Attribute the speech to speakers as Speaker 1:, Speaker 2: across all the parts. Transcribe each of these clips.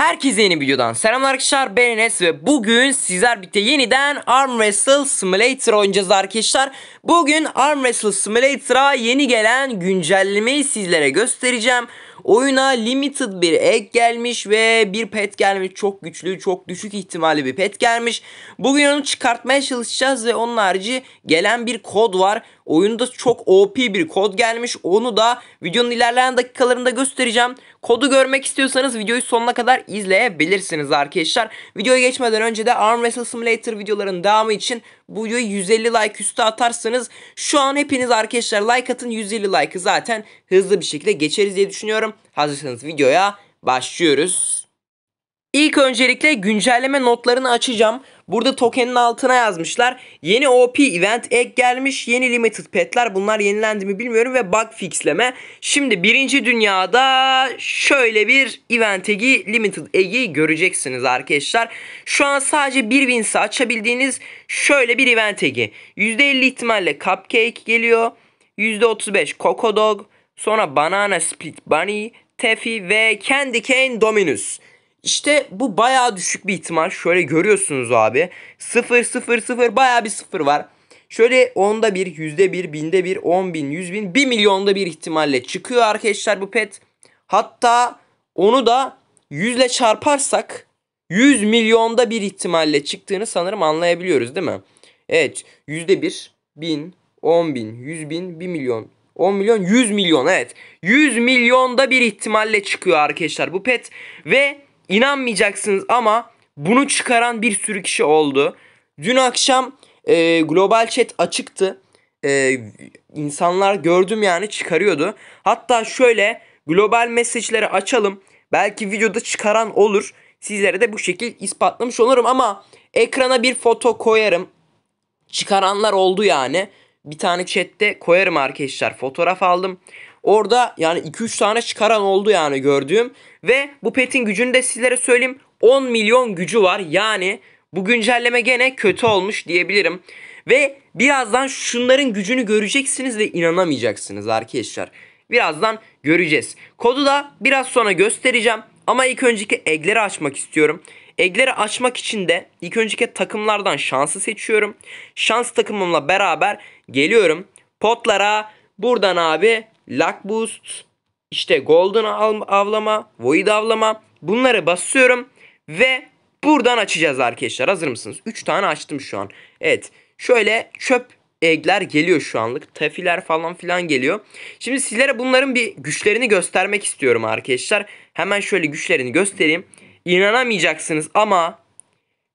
Speaker 1: Herkese yeni videodan selamlar arkadaşlar ben Enes ve bugün sizler birlikte yeniden Arm Wrestle Simulator oynayacağız arkadaşlar. Bugün Arm Wrestle Simulator'a yeni gelen güncellemeyi sizlere göstereceğim. Oyuna limited bir ek gelmiş ve bir pet gelmiş. Çok güçlü, çok düşük ihtimali bir pet gelmiş. Bugün onu çıkartmaya çalışacağız ve onun harici gelen bir kod var. Oyunda çok OP bir kod gelmiş. Onu da videonun ilerleyen dakikalarında göstereceğim. Kodu görmek istiyorsanız videoyu sonuna kadar izleyebilirsiniz arkadaşlar. Videoya geçmeden önce de Arm Wrestle Simulator videoların devamı için bu videoyu 150 like üstü atarsanız şu an hepiniz arkadaşlar like atın 150 like'ı zaten hızlı bir şekilde geçeriz diye düşünüyorum. Hazırsanız videoya başlıyoruz. İlk öncelikle güncelleme notlarını açacağım. Burada tokenin altına yazmışlar. Yeni OP event ek gelmiş. Yeni limited petler. Bunlar yenilendi mi bilmiyorum ve bug fixleme. Şimdi birinci dünyada şöyle bir event egi limited egi göreceksiniz arkadaşlar. Şu an sadece bir wins'i açabildiğiniz şöyle bir event egi. %50 ihtimalle cupcake geliyor. %35 Coco Dog. Sonra Banana Split Bunny. Tefi ve Candy Cane Dominus. İşte bu baya düşük bir ihtimal. Şöyle görüyorsunuz abi. 0 0 0 baya bir 0 var. Şöyle onda bir, yüzde bir, binde bir, on bin, yüz bin, bir milyonda bir ihtimalle çıkıyor arkadaşlar bu pet. Hatta onu da yüzle çarparsak yüz milyonda bir ihtimalle çıktığını sanırım anlayabiliyoruz değil mi? Evet yüzde bir, bin, on bin, yüz bin, bir milyon, on milyon, yüz milyon evet. yüz milyonda bir ihtimalle çıkıyor arkadaşlar bu pet. Ve İnanmayacaksınız ama bunu çıkaran bir sürü kişi oldu. Dün akşam e, global chat açıktı. E, insanlar gördüm yani çıkarıyordu. Hatta şöyle global mesajları açalım. Belki videoda çıkaran olur. Sizlere de bu şekil ispatlamış olurum ama ekrana bir foto koyarım. Çıkaranlar oldu yani bir tane chatte koyarım arkadaşlar fotoğraf aldım. Orada yani 2-3 tane çıkaran oldu yani gördüğüm. Ve bu petin gücünü de sizlere söyleyeyim. 10 milyon gücü var. Yani bu güncelleme gene kötü olmuş diyebilirim. Ve birazdan şunların gücünü göreceksiniz ve inanamayacaksınız arkadaşlar. Birazdan göreceğiz. Kodu da biraz sonra göstereceğim. Ama ilk önceki egleri açmak istiyorum. Egleri açmak için de ilk önceki takımlardan şansı seçiyorum. Şans takımımla beraber Geliyorum. Potlara buradan abi Luck Boost, işte Golden avlama, Void avlama bunları basıyorum ve buradan açacağız arkadaşlar. Hazır mısınız? 3 tane açtım şu an. Evet. Şöyle çöp egler geliyor şu anlık. Tafiler falan filan geliyor. Şimdi sizlere bunların bir güçlerini göstermek istiyorum arkadaşlar. Hemen şöyle güçlerini göstereyim. İnanamayacaksınız ama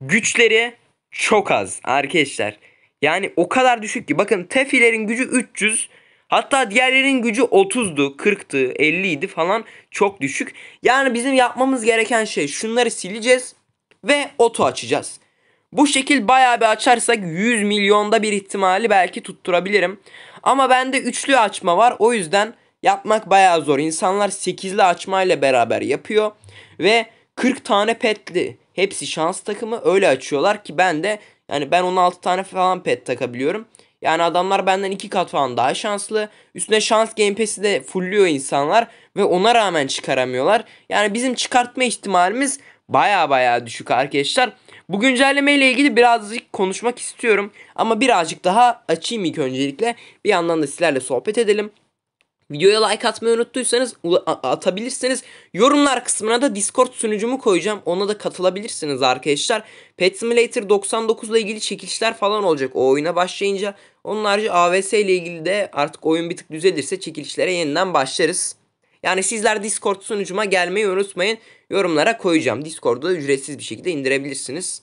Speaker 1: güçleri çok az arkadaşlar. Yani o kadar düşük ki. Bakın Tefilerin gücü 300. Hatta diğerlerin gücü 30'du, 40'tı, 50'ydi falan çok düşük. Yani bizim yapmamız gereken şey şunları sileceğiz ve oto açacağız. Bu şekil bayağı bir açarsak 100 milyonda bir ihtimali belki tutturabilirim. Ama bende üçlü açma var o yüzden yapmak bayağı zor. İnsanlar 8'li açmayla beraber yapıyor ve 40 tane petli hepsi şans takımı öyle açıyorlar ki ben de yani ben 16 tane falan pet takabiliyorum. Yani adamlar benden 2 kat falan daha şanslı. Üstüne şans Game Pass'i de fullüyor insanlar ve ona rağmen çıkaramıyorlar. Yani bizim çıkartma ihtimalimiz baya baya düşük arkadaşlar. Bu güncelleme ile ilgili birazcık konuşmak istiyorum ama birazcık daha açayım ilk öncelikle. Bir yandan da sizlerle sohbet edelim. Videoya like atmayı unuttuysanız atabilirsiniz. Yorumlar kısmına da Discord sunucumu koyacağım. Ona da katılabilirsiniz arkadaşlar. Pet Simulator 99 ile ilgili çekilişler falan olacak o oyuna başlayınca. Onun harici AVS ile ilgili de artık oyun bir tık düzelirse çekilişlere yeniden başlarız. Yani sizler Discord sunucuma gelmeyi unutmayın. Yorumlara koyacağım. Discord'da ücretsiz bir şekilde indirebilirsiniz.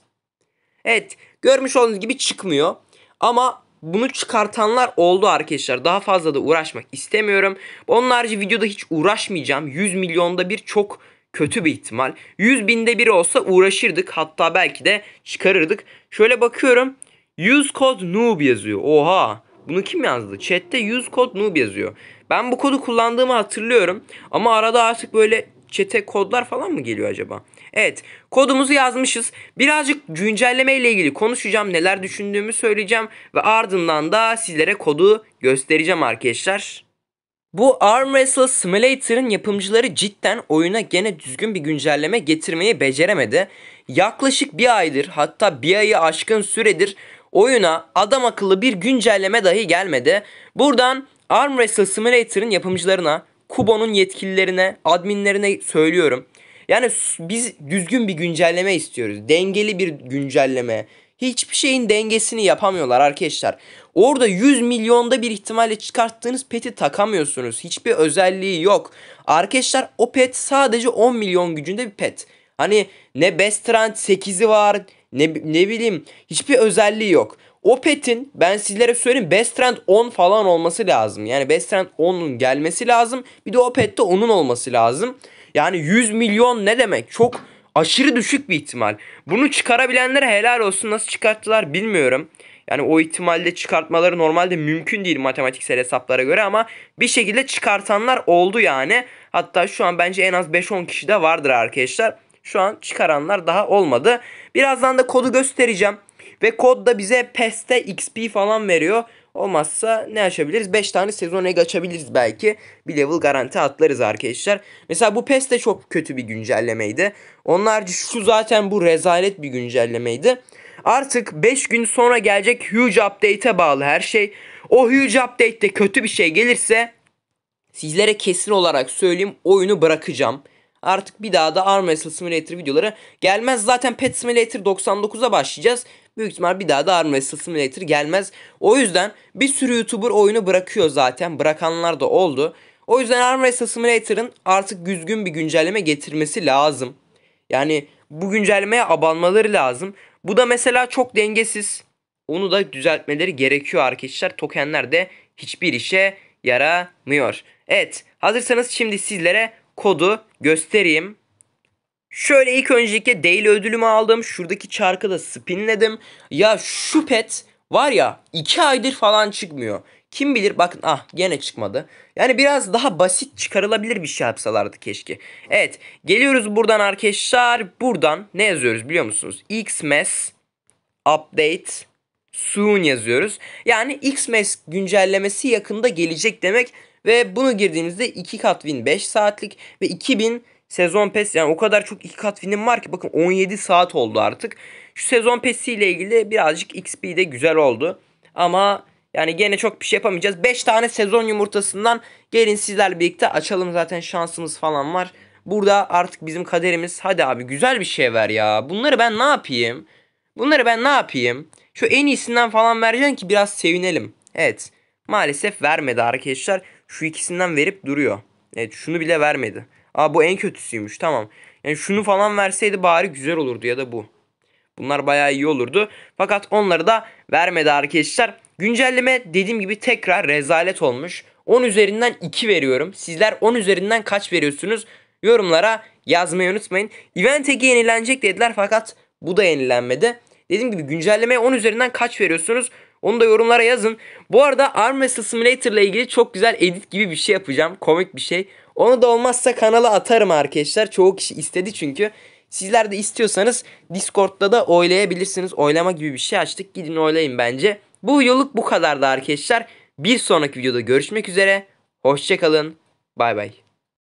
Speaker 1: Evet görmüş olduğunuz gibi çıkmıyor. Ama bunu çıkartanlar oldu arkadaşlar. Daha fazla da uğraşmak istemiyorum. Onlarca harici videoda hiç uğraşmayacağım. 100 milyonda bir çok kötü bir ihtimal. 100 binde biri olsa uğraşırdık. Hatta belki de çıkarırdık. Şöyle bakıyorum. 100 kod noob yazıyor. Oha. Bunu kim yazdı? Chat'te 100 kod noob yazıyor. Ben bu kodu kullandığımı hatırlıyorum. Ama arada artık böyle chat'e kodlar falan mı geliyor acaba? Evet kodumuzu yazmışız. Birazcık güncelleme ile ilgili konuşacağım. Neler düşündüğümü söyleyeceğim. Ve ardından da sizlere kodu göstereceğim arkadaşlar. Bu Arm Wrestle Simulator'ın yapımcıları cidden oyuna gene düzgün bir güncelleme getirmeyi beceremedi. Yaklaşık bir aydır hatta bir ayı aşkın süredir oyuna adam akıllı bir güncelleme dahi gelmedi. Buradan Arm Wrestle Simulator'ın yapımcılarına, Kubo'nun yetkililerine, adminlerine söylüyorum. Yani biz düzgün bir güncelleme istiyoruz. Dengeli bir güncelleme. Hiçbir şeyin dengesini yapamıyorlar arkadaşlar. Orada 100 milyonda bir ihtimalle çıkarttığınız peti takamıyorsunuz. Hiçbir özelliği yok. Arkadaşlar o pet sadece 10 milyon gücünde bir pet. Hani ne Best Trend 8'i var ne, ne bileyim hiçbir özelliği yok. O petin ben sizlere söyleyeyim Best Trend 10 falan olması lazım. Yani Best Trend 10'un gelmesi lazım. Bir de o pette onun olması lazım. Yani 100 milyon ne demek? Çok aşırı düşük bir ihtimal. Bunu çıkarabilenlere helal olsun. Nasıl çıkarttılar bilmiyorum. Yani o ihtimalle çıkartmaları normalde mümkün değil matematiksel hesaplara göre ama bir şekilde çıkartanlar oldu yani. Hatta şu an bence en az 5-10 kişi de vardır arkadaşlar. Şu an çıkaranlar daha olmadı. Birazdan da kodu göstereceğim. Ve kod da bize PES'te XP falan veriyor. Olmazsa ne açabiliriz? 5 tane sezon egg açabiliriz belki. Bir level garanti atlarız arkadaşlar. Mesela bu PES de çok kötü bir güncellemeydi. Onlarca şu zaten bu rezalet bir güncellemeydi. Artık 5 gün sonra gelecek huge update'e bağlı her şey. O huge update'te kötü bir şey gelirse sizlere kesin olarak söyleyeyim oyunu bırakacağım. Artık bir daha da Arm Wrestle Simulator videoları gelmez. Zaten Pet Simulator 99'a başlayacağız büyük ihtimal bir daha da Arm Wrestle Simulator gelmez. O yüzden bir sürü YouTuber oyunu bırakıyor zaten. Bırakanlar da oldu. O yüzden Arma Wrestle Simulator'ın artık düzgün bir güncelleme getirmesi lazım. Yani bu güncellemeye abanmaları lazım. Bu da mesela çok dengesiz. Onu da düzeltmeleri gerekiyor arkadaşlar. Tokenler de hiçbir işe yaramıyor. Evet hazırsanız şimdi sizlere kodu göstereyim. Şöyle ilk öncelikle daily ödülümü aldım. Şuradaki çarkı da spinledim. Ya şu pet var ya 2 aydır falan çıkmıyor. Kim bilir bakın ah gene çıkmadı. Yani biraz daha basit çıkarılabilir bir şey yapsalardı keşke. Evet geliyoruz buradan arkadaşlar. Buradan ne yazıyoruz biliyor musunuz? Xmas update soon yazıyoruz. Yani Xmas güncellemesi yakında gelecek demek. Ve bunu girdiğimizde 2 kat win 5 saatlik ve 2000 Sezon pes yani o kadar çok iki kat finim var ki bakın 17 saat oldu artık. Şu sezon pesiyle ilgili birazcık XP de güzel oldu. Ama yani gene çok bir şey yapamayacağız. 5 tane sezon yumurtasından gelin sizler birlikte açalım zaten şansımız falan var. Burada artık bizim kaderimiz hadi abi güzel bir şey ver ya. Bunları ben ne yapayım? Bunları ben ne yapayım? Şu en iyisinden falan vereceksin ki biraz sevinelim. Evet maalesef vermedi arkadaşlar. Şu ikisinden verip duruyor. Evet şunu bile vermedi. Aa bu en kötüsüymüş tamam. Yani şunu falan verseydi bari güzel olurdu ya da bu. Bunlar bayağı iyi olurdu. Fakat onları da vermedi arkadaşlar. Güncelleme dediğim gibi tekrar rezalet olmuş. 10 üzerinden 2 veriyorum. Sizler 10 üzerinden kaç veriyorsunuz? Yorumlara yazmayı unutmayın. Event Egg'i yenilenecek dediler fakat bu da yenilenmedi. Dediğim gibi güncellemeye 10 üzerinden kaç veriyorsunuz? Onu da yorumlara yazın. Bu arada Arm Wrestle Simulator ile ilgili çok güzel edit gibi bir şey yapacağım. Komik bir şey. Onu da olmazsa kanala atarım arkadaşlar. Çoğu kişi istedi çünkü. Sizler de istiyorsanız Discord'da da oylayabilirsiniz. Oylama gibi bir şey açtık. Gidin oylayın bence. Bu videoluk bu kadardı arkadaşlar. Bir sonraki videoda görüşmek üzere. Hoşçakalın. Bay bay.